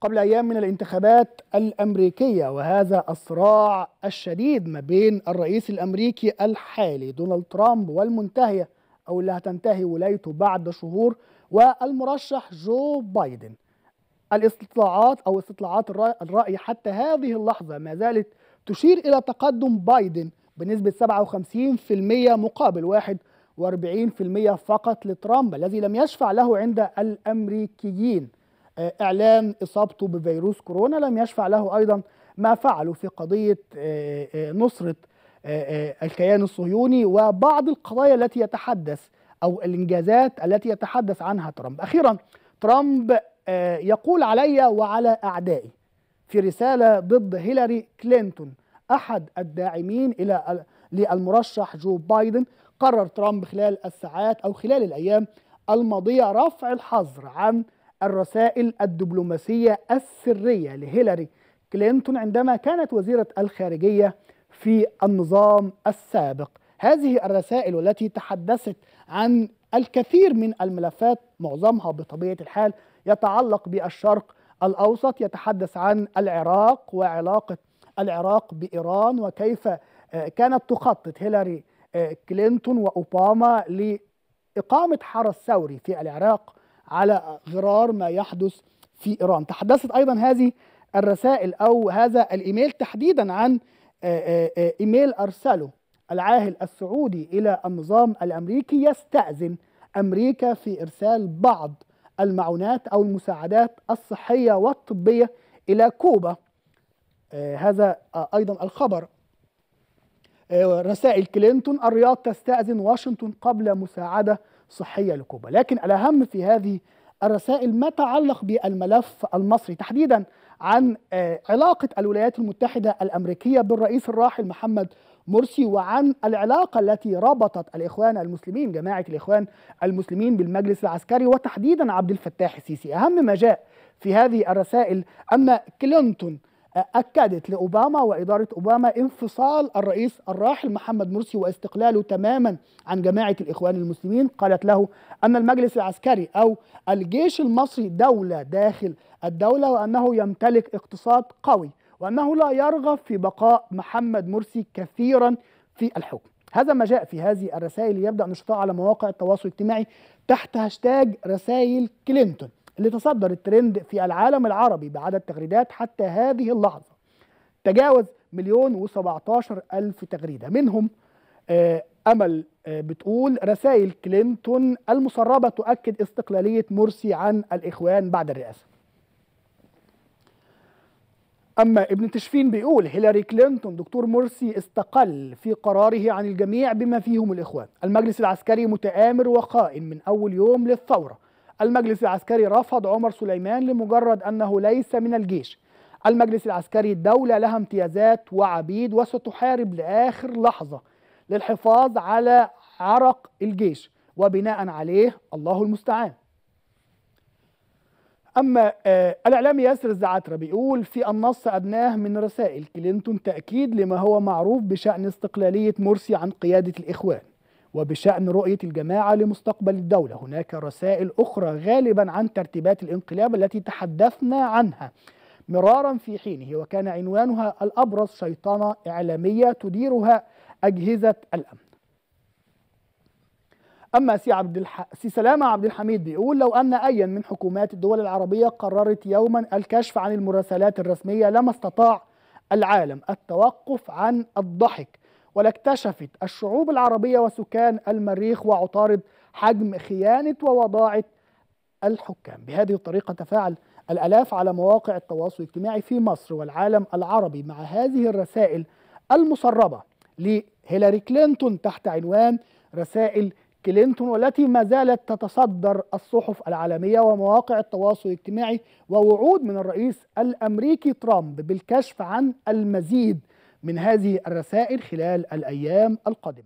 قبل أيام من الانتخابات الأمريكية وهذا الصراع الشديد ما بين الرئيس الأمريكي الحالي دونالد ترامب والمنتهية أو اللي هتنتهي ولايته بعد شهور والمرشح جو بايدن الاستطلاعات أو استطلاعات الرأي حتى هذه اللحظة ما زالت تشير إلى تقدم بايدن بنسبة 57% مقابل 41% فقط لترامب الذي لم يشفع له عند الأمريكيين آه، إعلان إصابته بفيروس كورونا لم يشفع له أيضا ما فعله في قضية آه، آه، نصرة الكيان الصهيوني وبعض القضايا التي يتحدث أو الإنجازات التي يتحدث عنها ترامب أخيرا ترامب يقول علي وعلى أعدائي في رسالة ضد هيلاري كلينتون أحد الداعمين إلى للمرشح جو بايدن قرر ترامب خلال الساعات أو خلال الأيام الماضية رفع الحظر عن الرسائل الدبلوماسية السرية لهيلاري كلينتون عندما كانت وزيرة الخارجية في النظام السابق هذه الرسائل والتي تحدثت عن الكثير من الملفات معظمها بطبيعة الحال يتعلق بالشرق الأوسط يتحدث عن العراق وعلاقة العراق بإيران وكيف آه، كانت تخطط هيلاري آه، كلينتون وأوباما لإقامة حرس ثوري في العراق على غرار ما يحدث في ايران تحدثت ايضا هذه الرسائل او هذا الايميل تحديدا عن آه، آه، آه، ايميل ارسله العاهل السعودي الى النظام الامريكي يستاذن امريكا في ارسال بعض المعونات او المساعدات الصحيه والطبيه الى كوبا هذا ايضا الخبر رسائل كلينتون الرياض تستاذن واشنطن قبل مساعده صحية لكوبا لكن الأهم في هذه الرسائل ما تعلق بالملف المصري تحديدا عن آه، علاقة الولايات المتحدة الأمريكية بالرئيس الراحل محمد مرسي وعن العلاقة التي ربطت الإخوان المسلمين جماعة الإخوان المسلمين بالمجلس العسكري وتحديدا عبد الفتاح السيسي أهم ما جاء في هذه الرسائل أن كلينتون أكدت لأوباما وإدارة أوباما انفصال الرئيس الراحل محمد مرسي واستقلاله تماما عن جماعة الإخوان المسلمين قالت له أن المجلس العسكري أو الجيش المصري دولة داخل الدولة وأنه يمتلك اقتصاد قوي وأنه لا يرغب في بقاء محمد مرسي كثيرا في الحكم هذا ما جاء في هذه الرسائل يبدأ نشطها على مواقع التواصل الاجتماعي تحت هاشتاج رسائل كلينتون اللي تصدر الترند في العالم العربي بعدد تغريدات حتى هذه اللحظة تجاوز مليون و ألف تغريدة منهم آه، أمل آه، بتقول رسائل كلينتون المسربة تؤكد استقلالية مرسي عن الإخوان بعد الرئاسة أما ابن تشفين بيقول هيلاري كلينتون دكتور مرسي استقل في قراره عن الجميع بما فيهم الإخوان المجلس العسكري متآمر وخائن من أول يوم للثورة المجلس العسكري رفض عمر سليمان لمجرد أنه ليس من الجيش المجلس العسكري الدولة لها امتيازات وعبيد وستحارب لآخر لحظة للحفاظ على عرق الجيش وبناء عليه الله المستعان أما آه الإعلامي ياسر الزعاترة بيقول في النص أدناه من رسائل كلينتون تأكيد لما هو معروف بشأن استقلالية مرسي عن قيادة الإخوان وبشأن رؤية الجماعة لمستقبل الدولة هناك رسائل أخرى غالبا عن ترتيبات الانقلاب التي تحدثنا عنها مرارا في حينه وكان عنوانها الأبرز شيطنة إعلامية تديرها أجهزة الأمن أما سي, عبد الح... سي سلامة عبد الحميد بيقول لو أن أيا من حكومات الدول العربية قررت يوما الكشف عن المراسلات الرسمية لما استطاع العالم التوقف عن الضحك ولاكتشفت الشعوب العربية وسكان المريخ وعطارد حجم خيانة ووضاعة الحكام بهذه الطريقة تفاعل الألاف على مواقع التواصل الاجتماعي في مصر والعالم العربي مع هذه الرسائل المسربة لهيلاري كلينتون تحت عنوان رسائل كلينتون والتي ما زالت تتصدر الصحف العالمية ومواقع التواصل الاجتماعي ووعود من الرئيس الأمريكي ترامب بالكشف عن المزيد من هذه الرسائل خلال الأيام القادمة